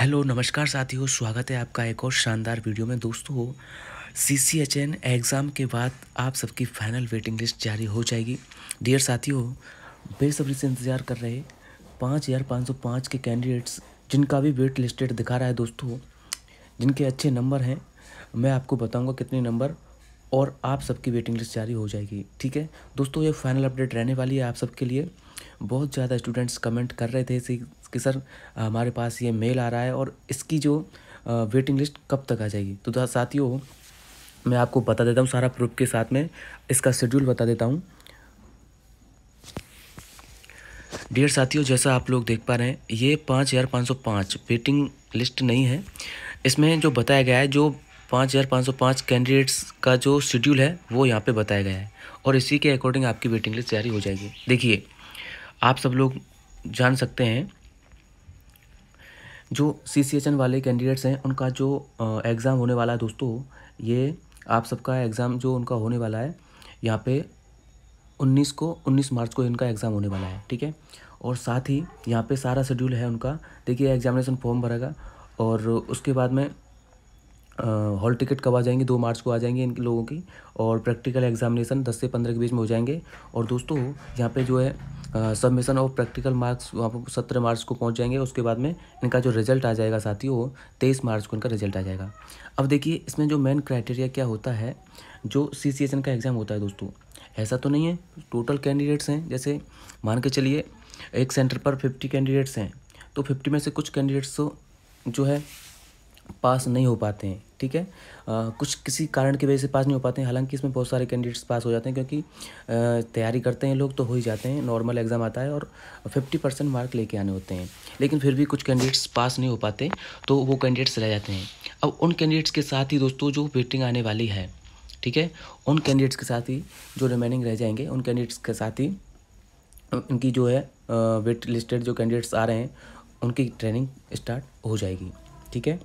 hello नमस्कार साथियों स्वागत है आपका एक और शानदार वीडियो में दोस्तों C C H N exam के बाद आप सबकी फाइनल वेटिंग लिस्ट जारी हो जाएगी डियर साथियों बेसब्री से इंतज़ार कर रहे पाँच हज़ार पाँच सौ पाँच के कैंडिडेट्स जिनका भी वेट लिस्टेड दिखा रहा है दोस्तों जिनके अच्छे नंबर हैं मैं आपको बताऊँगा कितने नंबर और आप सबकी वेटिंग लिस्ट जारी हो जाएगी ठीक है दोस्तों ये फाइनल अपडेट रहने वाली है आप सबके लिए बहुत ज़्यादा स्टूडेंट्स कमेंट कर रहे थे कि सर हमारे पास ये मेल आ रहा है और इसकी जो वेटिंग लिस्ट कब तक आ जाएगी तो साथियों मैं आपको बता देता हूँ सारा प्रूफ के साथ में इसका शेड्यूल बता देता हूँ डियर साथियों जैसा आप लोग देख पा रहे हैं ये पाँच हज़ार पाँच सौ पाँच वेटिंग लिस्ट नहीं है इसमें जो बताया गया है जो पाँच हज़ार पाँच सौ पाँच कैंडिडेट्स का जो शेड्यूल है वो यहाँ पे बताया गया है और इसी के अकॉर्डिंग आपकी वेटिंग लिस्ट जारी हो जाएगी देखिए आप सब लोग जान सकते हैं जो सी सी एच एन वाले कैंडिडेट्स हैं उनका जो एग्ज़ाम होने वाला है दोस्तों ये आप सबका एग्ज़ाम जो उनका होने वाला है यहाँ पे 19 को 19 मार्च को इनका एग्ज़ाम होने वाला है ठीक है और साथ ही यहाँ पे सारा शेड्यूल है उनका देखिए एग्जामिनेशन फॉर्म भरेगा और उसके बाद में हॉल टिकट कब आ जाएंगे दो मार्च को आ जाएंगे इन लोगों की और प्रैक्टिकल एग्जामिनेशन दस से पंद्रह के बीच में हो जाएंगे और दोस्तों यहाँ पे जो है सबमिशन ऑफ प्रैक्टिकल मार्क्स वहाँ पर सत्रह मार्च को पहुँच जाएंगे उसके बाद में इनका जो रिजल्ट आ जाएगा साथियों तेईस मार्च को इनका रिजल्ट आ जाएगा अब देखिए इसमें जो मेन क्राइटेरिया क्या होता है जो सी सी एस एन का एग्ज़ाम होता है दोस्तों ऐसा तो नहीं है टोटल कैंडिडेट्स हैं जैसे मान के चलिए एक सेंटर पर फिफ्टी कैंडिडेट्स हैं तो फिफ्टी में से कुछ कैंडिडेट्स जो है पास नहीं हो पाते हैं ठीक है आ, कुछ किसी कारण की वजह से पास नहीं हो पाते हैं हालांकि इसमें बहुत सारे कैंडिडेट्स पास हो जाते हैं क्योंकि तैयारी करते हैं लोग तो हो ही जाते हैं नॉर्मल एग्ज़ाम आता है और फिफ्टी परसेंट मार्क लेके आने होते हैं लेकिन फिर भी कुछ कैंडिडेट्स पास नहीं हो पाते तो वो कैंडिडेट्स रह जाते हैं अब उन कैंडिडेट्स के साथ ही दोस्तों जो वेटिंग आने वाली है ठीक है उन कैंडिडेट्स के साथ ही जो रिमेनिंग रह जाएंगे उन कैंडिडेट्स के साथ ही इनकी जो है वेट लिस्टेड जो कैंडिडेट्स आ रहे हैं उनकी ट्रेनिंग स्टार्ट हो जाएगी ठीक है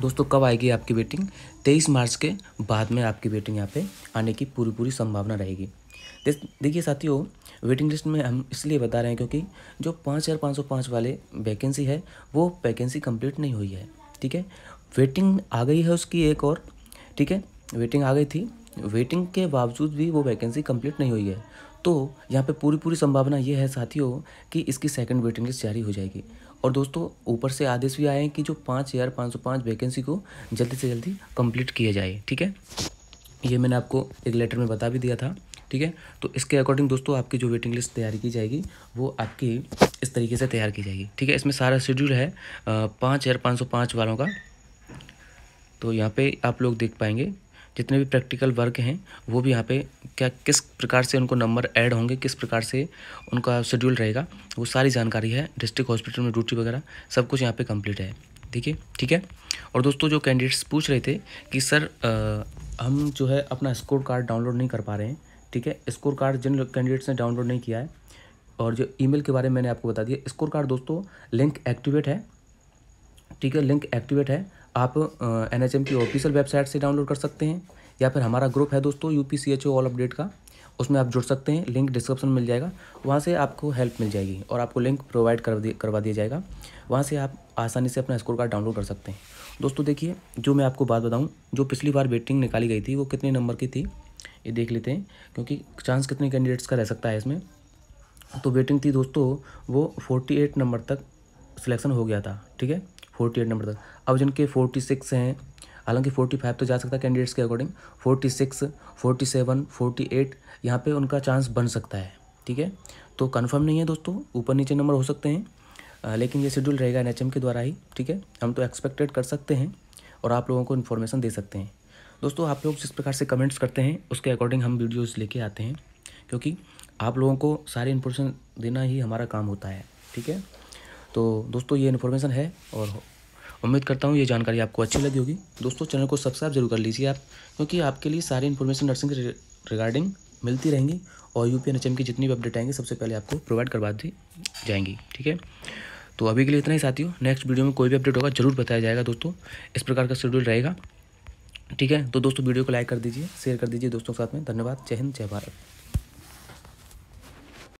दोस्तों कब आएगी आपकी वेटिंग तेईस मार्च के बाद में आपकी वेटिंग यहाँ पे आने की पूरी पूरी संभावना रहेगी देखिए साथियों वेटिंग लिस्ट में हम इसलिए बता रहे हैं क्योंकि जो पाँच हज़ार पाँच सौ पाँच वाले वैकेंसी है वो वैकेंसी कंप्लीट नहीं हुई है ठीक है वेटिंग आ गई है उसकी एक और ठीक है वेटिंग आ गई थी वेटिंग के बावजूद भी वो वैकेंसी कंप्लीट नहीं हुई है तो यहाँ पे पूरी पूरी संभावना ये है साथियों कि इसकी सेकंड वेटिंग लिस्ट जारी हो जाएगी और दोस्तों ऊपर से आदेश भी आए हैं कि जो पाँच हज़ार पाँच सौ पाँच वैकेंसी को जल्दी से जल्दी कंप्लीट किया जाए ठीक है ये मैंने आपको एक लेटर में बता भी दिया था ठीक है तो इसके अकॉर्डिंग दोस्तों आपकी जो वेटिंग लिस्ट तैयार की जाएगी वो आपकी इस तरीके से तैयार की जाएगी ठीक है इसमें सारा शेड्यूल है पाँच हज़ार पाँच सौ पाँच वालों का तो यहाँ पर आप लोग देख पाएंगे जितने भी प्रैक्टिकल वर्क हैं वो भी यहाँ पे क्या किस प्रकार से उनको नंबर ऐड होंगे किस प्रकार से उनका शेड्यूल रहेगा वो सारी जानकारी है डिस्ट्रिक्ट हॉस्पिटल में ड्यूटी वगैरह सब कुछ यहाँ पे कंप्लीट है ठीक है ठीक है और दोस्तों जो कैंडिडेट्स पूछ रहे थे कि सर आ, हम जो है अपना स्कोर कार्ड डाउनलोड नहीं कर पा रहे हैं ठीक है स्कोर कार्ड जिन कैंडिडेट्स ने डाउनलोड नहीं किया है और जो ई के बारे में मैंने आपको बता दिया स्कोर कार्ड दोस्तों लिंक एक्टिवेट है ठीक है लिंक एक्टिवेट है आप एन एच एम की ऑफिशियल वेबसाइट से डाउनलोड कर सकते हैं या फिर हमारा ग्रुप है दोस्तों U P C H O all update का उसमें आप जुड़ सकते हैं लिंक डिस्क्रिप्शन मिल जाएगा वहाँ से आपको हेल्प मिल जाएगी और आपको लिंक प्रोवाइड कर दिया करवा दिया जाएगा वहाँ से आप आसानी से अपना स्कोर कार्ड डाउनलोड कर सकते हैं दोस्तों देखिए जो मैं आपको बात बताऊँ जो पिछली बार वेटिंग निकाली गई थी वो कितने नंबर की थी ये देख लेते हैं क्योंकि चांस कितने कैंडिडेट्स का रह सकता है इसमें तो वेटिंग थी दोस्तों वो एट नंबर तक सिलेक्शन हो गया था ठीक है फोर्टी एट नंबर तक अब जिनके फोर्टी सिक्स हैं हालांकि फोर्टी फाइव तो जा सकता है कैंडिडेट्स के according forty six forty seven forty eight यहाँ पर उनका चांस बन सकता है ठीक है तो कन्फर्म नहीं है दोस्तों ऊपर नीचे नंबर हो सकते हैं आ, लेकिन ये शेड्यूल रहेगा एन के द्वारा ही ठीक है हम तो एक्सपेक्टेड कर सकते हैं और आप लोगों को इन्फॉर्मेशन दे सकते हैं दोस्तों आप लोग जिस प्रकार से कमेंट्स करते हैं उसके अकॉर्डिंग हम वीडियोज़ लेके आते हैं क्योंकि आप लोगों को सारी इन्फॉर्मेशन देना ही हमारा काम होता है ठीक है तो दोस्तों ये इन्फॉर्मेशन है और उम्मीद करता हूँ ये जानकारी आपको अच्छी लगी होगी दोस्तों चैनल को सब्सक्राइब जरूर कर लीजिए आप क्योंकि आपके लिए सारी इन्फॉर्मेशन नर्सिंग के रिगार्डिंग मिलती रहेंगी और यू पी की जितनी भी अपडेट आएंगी सबसे पहले आपको प्रोवाइड करवा दी जाएंगी ठीक है तो अभी के लिए इतना ही साथियों नेक्स्ट वीडियो में कोई भी अपडेट होगा जरूर बताया जाएगा दोस्तों इस प्रकार का शेड्यूल रहेगा ठीक है तो दोस्तों वीडियो को लाइक कर दीजिए शेयर कर दीजिए दोस्तों के साथ में धन्यवाद जय हिंद जय भारत